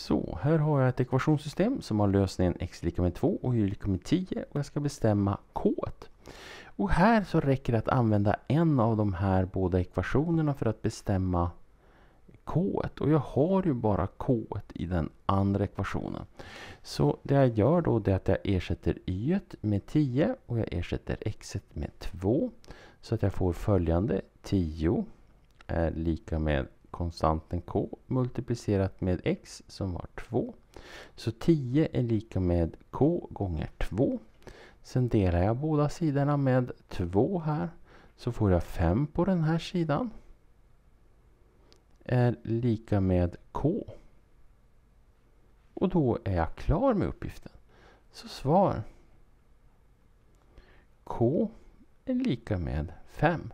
Så, här har jag ett ekvationssystem som har lösningen x lika med 2 och y lika med 10 och jag ska bestämma k. Och här så räcker det att använda en av de här båda ekvationerna för att bestämma k. Och jag har ju bara k i den andra ekvationen. Så det jag gör då är att jag ersätter y med 10 och jag ersätter x med 2. Så att jag får följande 10 är lika med konstanten k multiplicerat med x som var 2. Så 10 är lika med k gånger 2. Sen delar jag båda sidorna med 2 här. Så får jag 5 på den här sidan. Är lika med k. Och då är jag klar med uppgiften. Så svar k är lika med 5.